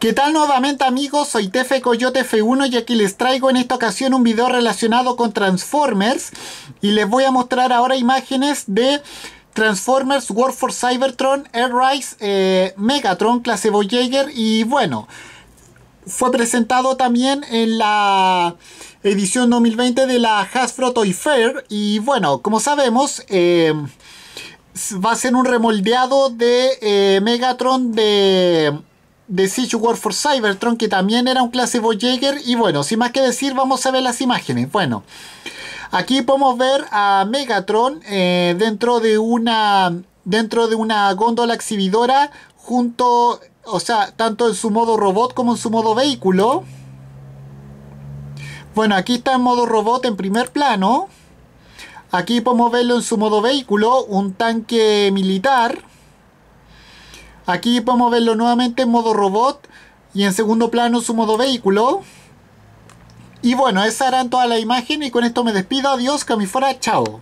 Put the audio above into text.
¿Qué tal nuevamente amigos? Soy Tefe Coyote F1 y aquí les traigo en esta ocasión un video relacionado con Transformers y les voy a mostrar ahora imágenes de Transformers War for Cybertron, Airrise, Rise eh, Megatron, clase Voyager y bueno, fue presentado también en la edición 2020 de la Hasbro Toy Fair y bueno, como sabemos... Eh, va a ser un remoldeado de eh, Megatron de de Siege War for Cybertron, que también era un clase Voyager. Y bueno, sin más que decir, vamos a ver las imágenes. Bueno, aquí podemos ver a Megatron eh, dentro de una dentro de una góndola exhibidora junto, o sea, tanto en su modo robot como en su modo vehículo. Bueno, aquí está en modo robot en primer plano. Aquí podemos verlo en su modo vehículo, un tanque militar. Aquí podemos verlo nuevamente en modo robot y en segundo plano su modo vehículo. Y bueno, esa era toda la imagen y con esto me despido. Adiós, Camifora, chao.